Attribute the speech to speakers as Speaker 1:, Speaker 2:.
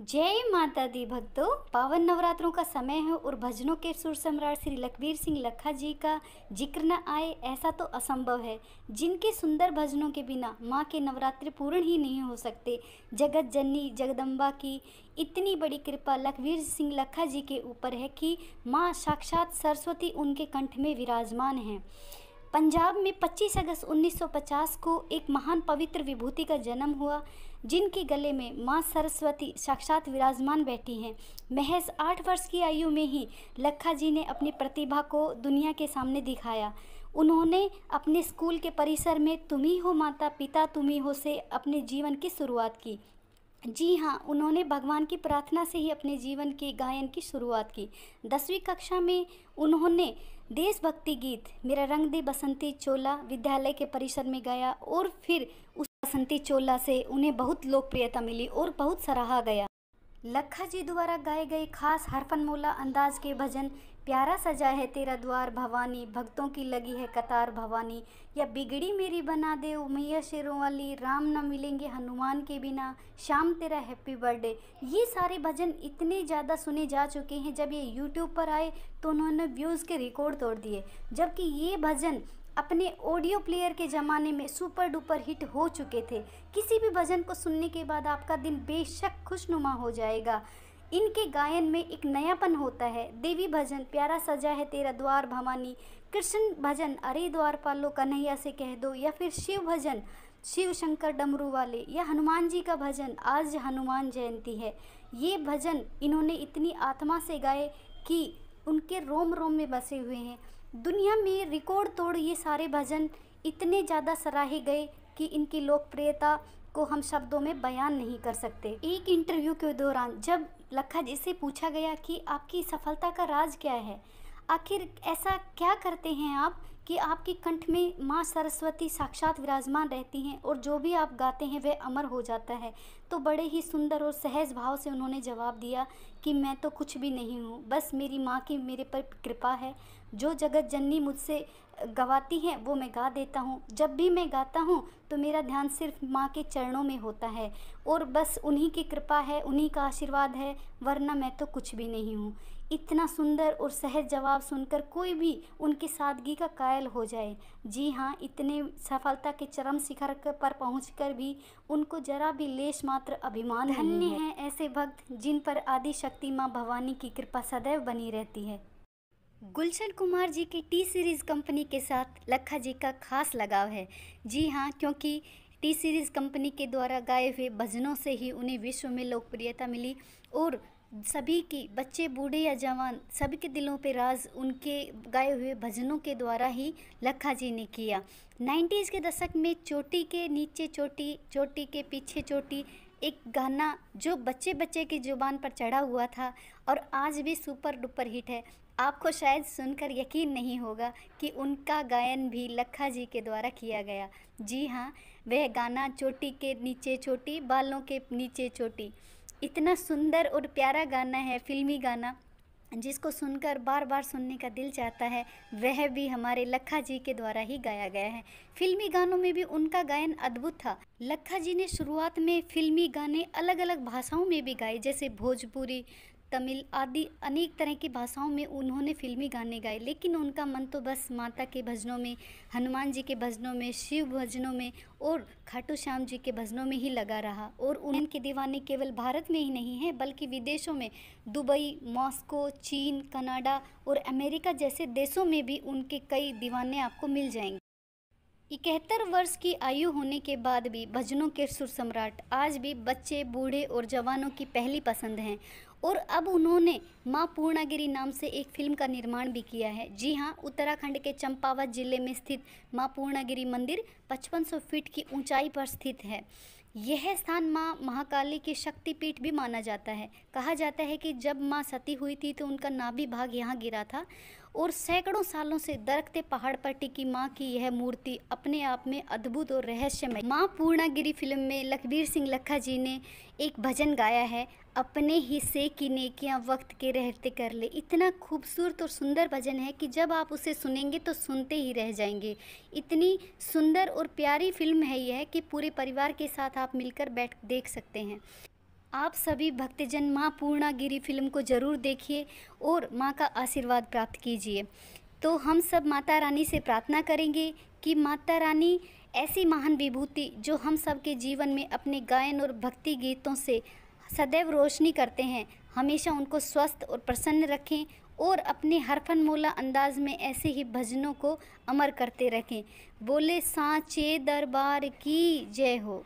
Speaker 1: जय माता दी भक्तों पावन नवरात्रों का समय है और भजनों के सुर सम्राट श्री लखबीर सिंह लखा जी का जिक्र न आए ऐसा तो असंभव है जिनके सुंदर भजनों के बिना माँ के नवरात्रि पूर्ण ही नहीं हो सकते जगत जननी जगदम्बा की इतनी बड़ी कृपा लखबीर सिंह लखा जी के ऊपर है कि माँ साक्षात सरस्वती उनके कंठ में विराजमान हैं पंजाब में 25 अगस्त 1950 को एक महान पवित्र विभूति का जन्म हुआ जिनके गले में माँ सरस्वती साक्षात विराजमान बैठी हैं महज आठ वर्ष की आयु में ही लखा जी ने अपनी प्रतिभा को दुनिया के सामने दिखाया उन्होंने अपने स्कूल के परिसर में तुम्ही हो माता पिता तुम्ही हो से अपने जीवन की शुरुआत की जी हाँ उन्होंने भगवान की प्रार्थना से ही अपने जीवन के गायन की शुरुआत की दसवीं कक्षा में उन्होंने देशभक्ति गीत मेरा रंग दे बसंती चोला विद्यालय के परिसर में गया और फिर उस बसंती चोला से उन्हें बहुत लोकप्रियता मिली और बहुत सराहा गया लखा जी द्वारा गाए गए खास हरफनमोला अंदाज के भजन प्यारा सजा है तेरा द्वार भवानी भक्तों की लगी है कतार भवानी या बिगड़ी मेरी बना दे उमैया शेरों वाली राम न मिलेंगे हनुमान के बिना शाम तेरा हैप्पी बर्थडे ये सारे भजन इतने ज़्यादा सुने जा चुके हैं जब ये यूट्यूब पर आए तो उन्होंने व्यूज़ के रिकॉर्ड तोड़ दिए जबकि ये भजन अपने ऑडियो प्लेयर के ज़माने में सुपर डुपर हिट हो चुके थे किसी भी भजन को सुनने के बाद आपका दिन बेशक खुशनुमा हो जाएगा इनके गायन में एक नयापन होता है देवी भजन प्यारा सजा है तेरा द्वार भवानी कृष्ण भजन अरे द्वार पालो कन्हैया से कह दो या फिर शिव भजन शिव शंकर डमरू वाले या हनुमान जी का भजन आज हनुमान जयंती है ये भजन इन्होंने इतनी आत्मा से गाए कि उनके रोम रोम में बसे हुए हैं दुनिया में रिकॉर्ड तोड़ ये सारे भजन इतने ज़्यादा सराहे गए कि इनकी लोकप्रियता को हम शब्दों में बयान नहीं कर सकते एक इंटरव्यू के दौरान जब लखा जी से पूछा गया कि आपकी सफलता का राज क्या है आखिर ऐसा क्या करते हैं आप कि आपके कंठ में माँ सरस्वती साक्षात विराजमान रहती हैं और जो भी आप गाते हैं वह अमर हो जाता है तो बड़े ही सुंदर और सहज भाव से उन्होंने जवाब दिया कि मैं तो कुछ भी नहीं हूँ बस मेरी माँ की मेरे पर कृपा है जो जगत जननी मुझसे गवाती हैं वो मैं गा देता हूँ जब भी मैं गाता हूँ तो मेरा ध्यान सिर्फ माँ के चरणों में होता है और बस उन्हीं की कृपा है उन्हीं का आशीर्वाद है वरना मैं तो कुछ भी नहीं हूँ इतना सुंदर और सहज जवाब सुनकर कोई भी उनकी सादगी का कायल हो जाए जी हाँ इतने सफलता के चरम शिखर पर पहुँच भी उनको जरा भी लेश मात्र अभिमान धन्य है।, है ऐसे भक्त जिन पर आदि शक्ति माँ भवानी की कृपा सदैव बनी रहती है गुलशन कुमार जी की टी सीरीज़ कंपनी के साथ लखा जी का खास लगाव है जी हाँ क्योंकि टी सीरीज़ कंपनी के द्वारा गाए हुए भजनों से ही उन्हें विश्व में लोकप्रियता मिली और सभी की बच्चे बूढ़े या जवान सभी के दिलों पे राज उनके गाए हुए भजनों के द्वारा ही लखा जी ने किया नाइन्टीज़ के दशक में चोटी के नीचे चोटी चोटी के पीछे चोटी एक गाना जो बच्चे बच्चे की ज़ुबान पर चढ़ा हुआ था और आज भी सुपर डुपर हिट है आपको शायद सुनकर यकीन नहीं होगा कि उनका गायन भी लखा जी के द्वारा किया गया जी हाँ वह गाना चोटी के नीचे चोटी बालों के नीचे चोटी इतना सुंदर और प्यारा गाना है फिल्मी गाना जिसको सुनकर बार बार सुनने का दिल चाहता है वह भी हमारे लखा जी के द्वारा ही गाया गया है फिल्मी गानों में भी उनका गायन अद्भुत था लखा जी ने शुरुआत में फिल्मी गाने अलग अलग भाषाओं में भी गाए जैसे भोजपुरी तमिल आदि अनेक तरह की भाषाओं में उन्होंने फिल्मी गाने गाए लेकिन उनका मन तो बस माता के भजनों में हनुमान जी के भजनों में शिव भजनों में और खाटू श्याम जी के भजनों में ही लगा रहा और उनके दीवाने केवल भारत में ही नहीं हैं बल्कि विदेशों में दुबई मॉस्को चीन कनाडा और अमेरिका जैसे देशों में भी उनके कई दीवाने आपको मिल जाएंगे इकहत्तर वर्ष की आयु होने के बाद भी भजनों के सुर सम्राट आज भी बच्चे बूढ़े और जवानों की पहली पसंद हैं और अब उन्होंने माँ पूर्णागिरी नाम से एक फिल्म का निर्माण भी किया है जी हाँ उत्तराखंड के चंपावत जिले में स्थित माँ पूर्णागिरी मंदिर 5500 फीट की ऊंचाई पर स्थित है यह स्थान माँ महाकाली की शक्तिपीठ भी माना जाता है कहा जाता है कि जब माँ सती हुई थी तो उनका नाभि भाग यहाँ गिरा था और सैकड़ों सालों से दरखते पहाड़ पर टिकी माँ की यह मूर्ति अपने आप में अद्भुत और रहस्यमय माँ पूर्णागिरी फिल्म में लखबीर सिंह लखा जी ने एक भजन गाया है अपने हिस्से की नेकियां वक्त के रहते कर ले इतना खूबसूरत और सुंदर भजन है कि जब आप उसे सुनेंगे तो सुनते ही रह जाएंगे इतनी सुंदर और प्यारी फिल्म है यह कि पूरे परिवार के साथ आप मिलकर बैठ देख सकते हैं आप सभी भक्तजन माँ पूर्णागिरी फिल्म को ज़रूर देखिए और माँ का आशीर्वाद प्राप्त कीजिए तो हम सब माता रानी से प्रार्थना करेंगे कि माता रानी ऐसी महान विभूति जो हम सब के जीवन में अपने गायन और भक्ति गीतों से सदैव रोशनी करते हैं हमेशा उनको स्वस्थ और प्रसन्न रखें और अपने हरफन मोला अंदाज में ऐसे ही भजनों को अमर करते रखें बोले साँचे दरबार की जय हो